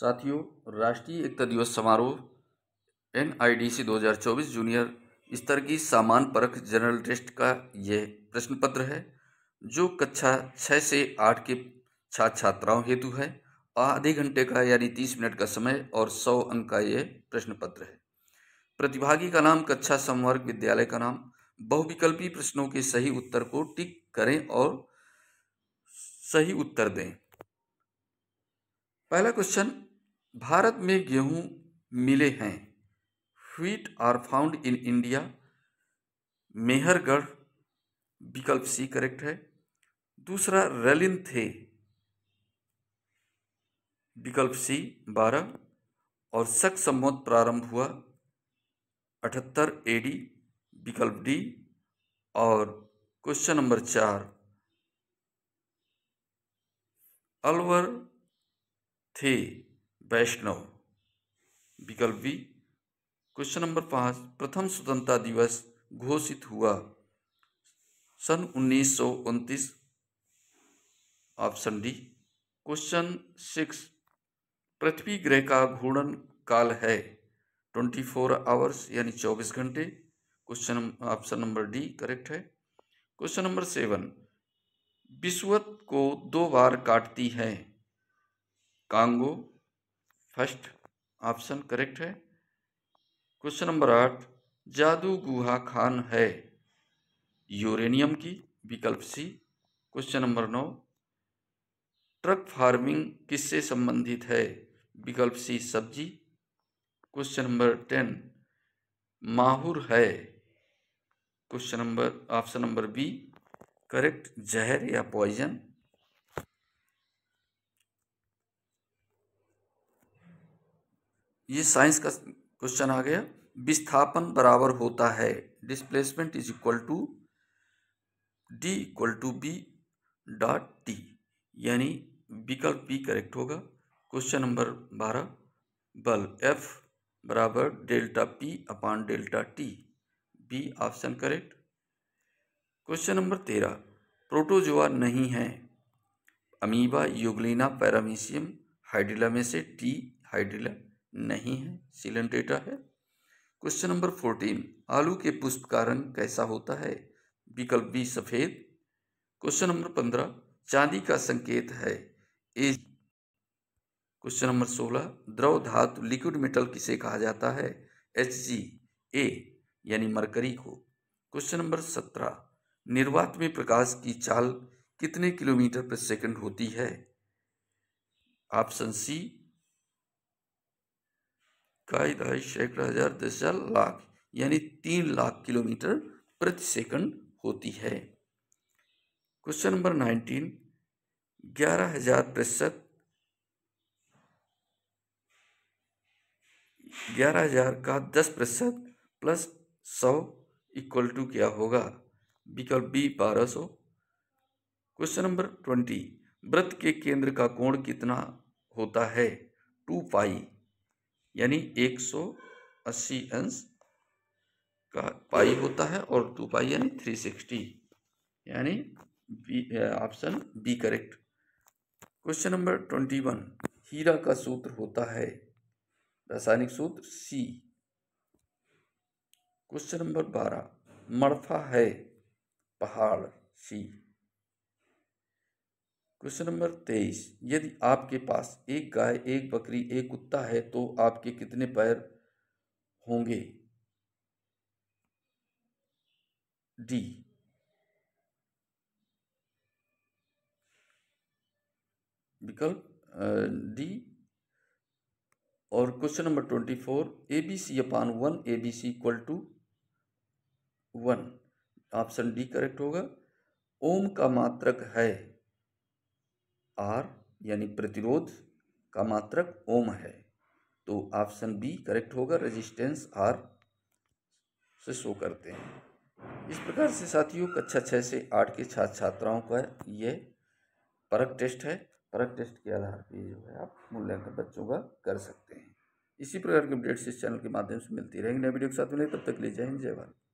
साथियों राष्ट्रीय एकता दिवस समारोह एन आई डी सी दो हज़ार चौबीस जूनियर स्तर की सामान परख जनरल टेस्ट का यह प्रश्न पत्र है जो कक्षा छः से आठ के छात्र छात्राओं हेतु है आधे घंटे का यानी तीस मिनट का समय और सौ अंक का यह प्रश्न पत्र है प्रतिभागी का नाम कक्षा संवर्ग विद्यालय का नाम बहुविकल्पी प्रश्नों के सही उत्तर को टिक करें और सही उत्तर दें पहला क्वेश्चन भारत में गेहूं मिले हैं wheat are found in India Mehrgarh विकल्प सी करेक्ट है दूसरा रेलिन थे विकल्प सी बारह और शक सम्मत प्रारंभ हुआ अठहत्तर एडी विकल्प डी और क्वेश्चन नंबर चार अलवर थे वैष्णव विकल्प बी क्वेश्चन नंबर पाँच प्रथम स्वतंत्रता दिवस घोषित हुआ सन उन्नीस ऑप्शन डी क्वेश्चन सिक्स पृथ्वी ग्रह का घूर्णन काल है ट्वेंटी फोर आवर्स यानी चौबीस घंटे question option number D correct है क्वेश्चन नंबर सेवन विश्वत को दो बार काटती है कांगो फर्स्ट ऑप्शन करेक्ट है क्वेश्चन नंबर आठ जादू गुहा खान है यूरेनियम की विकल्प सी क्वेश्चन नंबर नौ ट्रक फार्मिंग किससे संबंधित है विकल्प सी सब्जी क्वेश्चन नंबर टेन माहूर है question number option number B correct जहर या पॉइजन ये साइंस का क्वेश्चन आ गया विस्थापन बराबर होता है displacement is equal to D equal to B dot T यानी विकल्प बी करेक्ट होगा क्वेश्चन नंबर बारह बल एफ बराबर delta P upon delta T B option correct question number तेरह प्रोटोजोआ नहीं है अमीबा योगलिना पैरामीशियम हाइड्रिला में से टी हाइड्रिला नहीं है सीलन डेटा है क्वेश्चन नंबर फोर्टीन आलू के पुष्प का रंग कैसा होता है विकल्प बी सफ़ेद क्वेश्चन नंबर पंद्रह चांदी का संकेत है ए क्वेश्चन नंबर सोलह द्रव धातु लिक्विड मेटल किसे कहा जाता है एच जी ए यानी मरकरी को क्वेश्चन नंबर सत्रह निर्वात में प्रकाश की चाल कितने किलोमीटर पर सेकंड होती है ऑप्शन सी इक्कीस बाईस सैकड़ा हजार दस हजार लाख यानी तीन लाख किलोमीटर प्रति सेकंड होती है क्वेश्चन नंबर नाइनटीन ग्यारह हजार प्रतिशत ग्यारह हजार का दस प्रतिशत प्लस सौ इक्वल टू क्या होगा विकल्प बी बारह सौ क्वेश्चन नंबर ट्वेंटी व्रत के केंद्र का कोण कितना होता है टू पाई यानी 180 अंश का पाई होता है और टू पाई यानी 360 यानी B option B correct question number twenty one हीरा का सूत्र होता है रासायनिक सूत्र सी क्वेश्चन नंबर बारह मड़फा है पहाड़ सी क्वेश्चन नंबर तेईस यदि आपके पास एक गाय एक बकरी एक कुत्ता है तो आपके कितने पैर होंगे डी विकल्प डी और question number twenty four A B C upon one A B C equal to one option D correct होगा ओम का मात्रक है आर यानी प्रतिरोध का मात्रक ओम है तो ऑप्शन बी करेक्ट होगा रेजिस्टेंस आर से शो करते हैं इस प्रकार से साथियों कक्षा छः से आठ के छात्र छात्राओं का ये परख टेस्ट है परख टेस्ट के आधार पर जो है आप मूल्यांकन बच्चों का कर सकते हैं इसी प्रकार के अपडेट्स इस चैनल के माध्यम से मिलती रहेंगे नए वीडियो के साथ मिले तब तक ले जय हिंद जय भारत